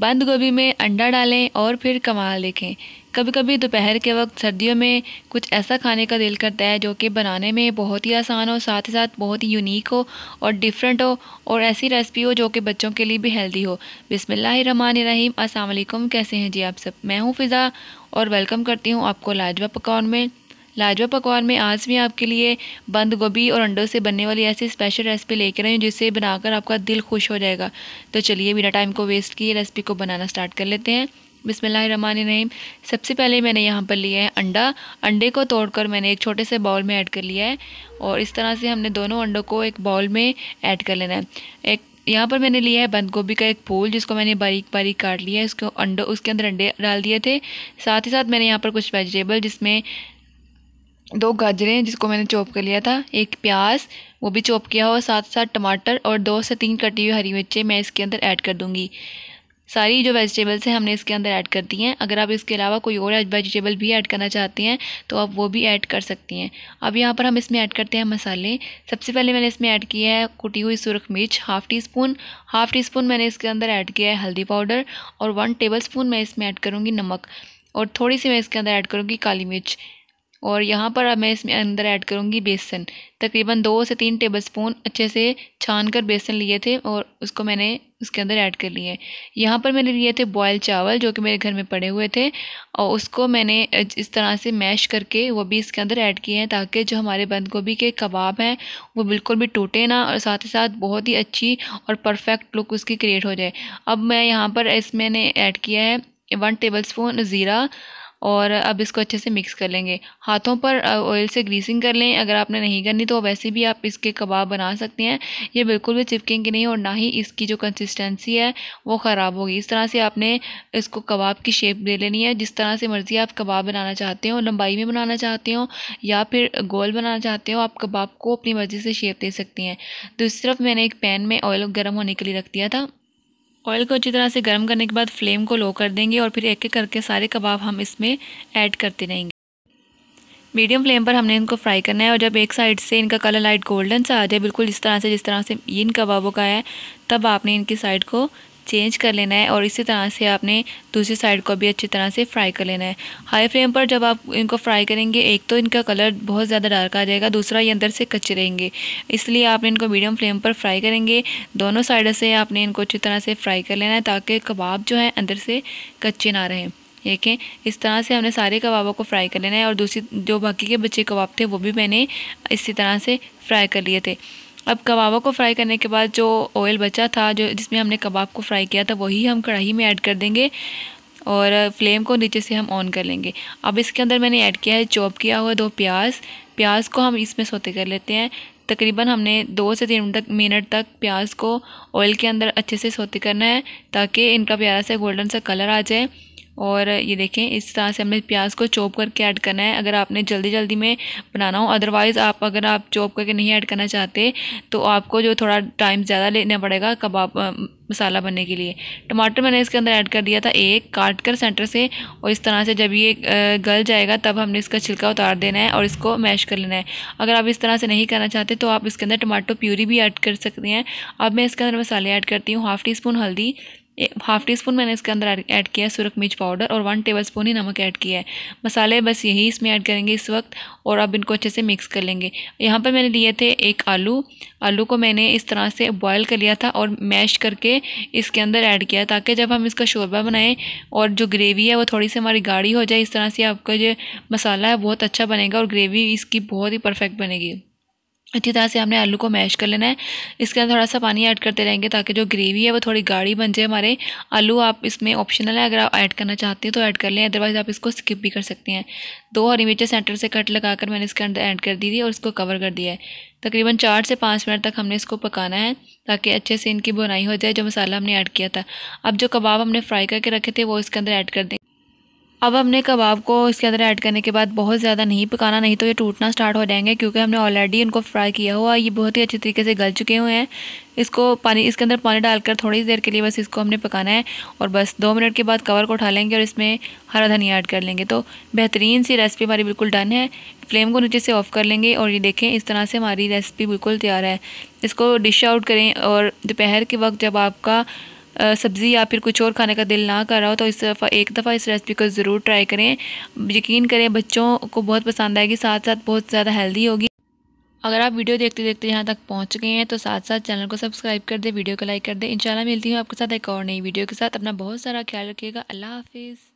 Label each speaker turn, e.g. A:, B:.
A: बंद गोभी में अंडा डालें और फिर कमाल देखें कभी कभी दोपहर के वक्त सर्दियों में कुछ ऐसा खाने का दिल करता है जो कि बनाने में बहुत ही आसान हो साथ ही साथ बहुत ही यूनिक हो और डिफरेंट हो और ऐसी रेसिपी हो जो कि बच्चों के लिए भी हेल्दी हो बिसमीम असल कैसे हैं जी आप सब मैं हूँ फ़िज़ा और वेलकम करती हूँ आपको लाजवा पकौन में लाजवा पकवान में आज मैं आपके लिए बंद गोभी और अंडों से बनने वाली ऐसी स्पेशल रेसिपी लेकर आई हूँ जिससे बनाकर आपका दिल खुश हो जाएगा तो चलिए बिना टाइम को वेस्ट किए रेसिपी को बनाना स्टार्ट कर लेते हैं बिसमीम सबसे पहले मैंने यहाँ पर लिया है अंडा अंडे को तोड़कर मैंने एक छोटे से बाउल में ऐड कर लिया है और इस तरह से हमने दोनों अंडों को एक बाउल में ऐड कर लेना है एक यहाँ पर मैंने लिया है बंद गोभी का एक फूल जिसको मैंने बारीक बारीक काट लिया है उसको अंडो उसके अंदर अंडे डाल दिए थे साथ ही साथ मैंने यहाँ पर कुछ वेजिटेबल जिसमें दो गाजरें जिसको मैंने चॉप कर लिया था एक प्याज वो भी चॉप किया हुआ साथ साथ टमाटर और दो से तीन कटी हुई हरी मिर्चें मैं इसके अंदर ऐड कर दूँगी सारी जो वेजिटेबल्स हैं हमने इसके अंदर ऐड कर दी हैं अगर आप इसके अलावा कोई और वेजिटेबल भी ऐड करना चाहती हैं तो आप वो भी ऐड कर सकती हैं अब यहाँ पर हम इसमें ऐड करते हैं मसाले सबसे पहले मैंने इसमें ऐड किया है कुटी हुई सुरख मिर्च half teaspoon half teaspoon मैंने इसके अंदर ऐड किया है हल्दी पाउडर और वन टेबल स्पून मैं इसमें ऐड करूँगी नमक और थोड़ी सी मैं इसके अंदर ऐड करूँगी काली मिर्च और यहाँ पर अब मैं इसमें अंदर ऐड करूँगी बेसन तकरीबन दो से तीन टेबल स्पून अच्छे से छान कर बेसन लिए थे और उसको मैंने उसके अंदर ऐड कर लिए यहाँ पर मैंने लिए थे बॉयल चावल जो कि मेरे घर में पड़े हुए थे और उसको मैंने इस तरह से मैश करके वो भी इसके अंदर ऐड किए हैं ताकि जो हमारे बंद गोभी के कबाब हैं वो बिल्कुल भी टूटे ना और साथ ही साथ बहुत ही अच्छी और परफेक्ट लुक उसकी क्रिएट हो जाए अब मैं यहाँ पर इस मैंने ऐड किया है वन टेबल स्पून ज़ीरा और अब इसको अच्छे से मिक्स कर लेंगे हाथों पर ऑयल से ग्रीसिंग कर लें अगर आपने नहीं करनी तो वैसे भी आप इसके कबाब बना सकते हैं ये बिल्कुल भी चिपकेंगे नहीं और ना ही इसकी जो कंसिस्टेंसी है वो ख़राब होगी इस तरह से आपने इसको कबाब की शेप दे लेनी है जिस तरह से मर्ज़ी आप कबाब बनाना चाहते हो लंबाई में बनाना चाहते हो या फिर गोल बनाना चाहते हो आप कबाब को अपनी मर्ज़ी से शेप दे सकते हैं तो इस तरफ मैंने एक पैन में ऑयल गर्म होने के लिए रख दिया था ऑयल को अच्छी तरह से गर्म करने के बाद फ्लेम को लो कर देंगे और फिर एक एक करके सारे कबाब हम इसमें ऐड करते रहेंगे मीडियम फ्लेम पर हमने इनको फ्राई करना है और जब एक साइड से इनका कलर लाइट गोल्डन सा आ जाए बिल्कुल इस तरह से जिस तरह से इन कबाबों का है तब आपने इनकी साइड को चेंज कर लेना है और इसी तरह से आपने दूसरी साइड को भी अच्छी तरह से फ्राई कर लेना है हाई फ्लेम पर जब आप इनको फ्राई करेंगे एक तो इनका कलर बहुत ज़्यादा डार्क आ जाएगा दूसरा ये अंदर से कच्चे रहेंगे इसलिए आपने इनको मीडियम फ्लेम पर फ्राई करेंगे दोनों साइड से आपने इनको अच्छी तरह से फ्राई कर लेना है ताकि कबाब जो है अंदर से कच्चे ना रहें देखें इस तरह से हमने सारे कबाबों को फ्राई कर लेना है और दूसरी जो बाकी के बच्चे कबाब थे वो भी मैंने इसी तरह से फ्राई कर लिए थे अब कबाबों को फ्राई करने के बाद जो ऑयल बचा था जो जिसमें हमने कबाब को फ्राई किया था वही हम कढ़ाई में ऐड कर देंगे और फ्लेम को नीचे से हम ऑन कर लेंगे अब इसके अंदर मैंने ऐड किया है चॉप किया हुआ दो प्याज प्याज को हम इसमें सोते कर लेते हैं तकरीबन हमने दो से तीन तक मिनट तक प्याज को ऑयल के अंदर अच्छे से सोते करना है ताकि इनका प्यारा सा गोल्डन सा कलर आ जाए और ये देखें इस तरह से हमने प्याज को चॉप करके ऐड करना है अगर आपने जल्दी जल्दी में बनाना हो अदरवाइज़ आप अगर आप चॉप करके नहीं ऐड करना चाहते तो आपको जो थोड़ा टाइम ज़्यादा लेना पड़ेगा कबाब मसाला बनने के लिए टमाटर मैंने इसके अंदर ऐड कर दिया था एक काट कर सेंटर से और इस तरह से जब ये गल जाएगा तब हमने इसका छिलका उतार देना है और इसको मैश कर लेना है अगर आप इस तरह से नहीं करना चाहते तो आप इसके अंदर टमाटो प्यूरी भी ऐड कर सकते हैं अब मैं इसके अंदर मसाले ऐड करती हूँ हाफ़ टी स्पून हल्दी हाफ़ टी स्पून मैंने इसके अंदर ऐड किया है सुरख मिर्च पाउडर और वन टेबल स्पून ही नमक ऐड किया है मसाले बस यही इसमें ऐड करेंगे इस वक्त और अब इनको अच्छे से मिक्स कर लेंगे यहाँ पर मैंने लिए थे एक आलू आलू को मैंने इस तरह से बॉयल कर लिया था और मैश करके इसके अंदर ऐड किया ताकि जब हम इसका शोरबा बनाएं और जो ग्रेवी है वो थोड़ी सी हमारी गाढ़ी हो जाए इस तरह से आपका जो मसाला है बहुत अच्छा बनेगा और ग्रेवी इसकी बहुत ही परफेक्ट बनेगी अच्छी तरह से हमने आलू को मैश कर लेना है इसके अंदर थोड़ा सा पानी ऐड करते रहेंगे ताकि जो ग्रेवी है वो थोड़ी गाढ़ी बन जाए हमारे आलू आप इसमें ऑप्शनल है अगर आप ऐड करना चाहते हैं तो ऐड कर लें अदरवाइज़ आप इसको स्किप भी कर सकते हैं दो हरी मिर्चें सेंटर से कट लगाकर मैंने इसके अंदर ऐड कर दी थी और इसको कवर कर दिया है तकरीबन चार से पाँच मिनट तक हमने इसको पकाना है ताकि अच्छे से इनकी बुनाई हो जाए जो मसाला हमने ऐड किया था अब जो कबाब हमने फ्राई करके रखे थे वो इसके अंदर ऐड कर दें अब हमने कबाब को इसके अंदर ऐड करने के बाद बहुत ज़्यादा नहीं पकाना नहीं तो ये टूटना स्टार्ट हो जाएंगे क्योंकि हमने ऑलरेडी इनको फ्राई किया हुआ ये बहुत ही अच्छे तरीके से गल चुके हुए हैं इसको पानी इसके अंदर पानी डालकर थोड़ी देर के लिए बस इसको हमने पकाना है और बस दो मिनट के बाद कवर को उठा लेंगे और इसमें हरा धनिया ऐड कर लेंगे तो बेहतरीन सी रेसिपी हमारी बिल्कुल डन है फ्लेम को नीचे से ऑफ़ कर लेंगे और ये देखें इस तरह से हमारी रेसिपी बिल्कुल तैयार है इसको डिश आउट करें और दोपहर के वक्त जब आपका सब्ज़ी या फिर कुछ और खाने का दिल ना कर रहा हो तो इस दफ़ा एक दफ़ा इस रेसिपी को ज़रूर ट्राई करें यकीन करें बच्चों को बहुत पसंद आएगी साथ साथ बहुत ज़्यादा हेल्दी होगी अगर आप वीडियो देखते देखते यहाँ तक पहुँच गए हैं तो साथ साथ चैनल को सब्सक्राइब कर दें वीडियो को लाइक कर दें इंशाल्लाह मिलती हूँ आपके साथ एक और नई वीडियो के साथ अपना बहुत सारा ख्याल रखिएगा अल्लाह हाफिज़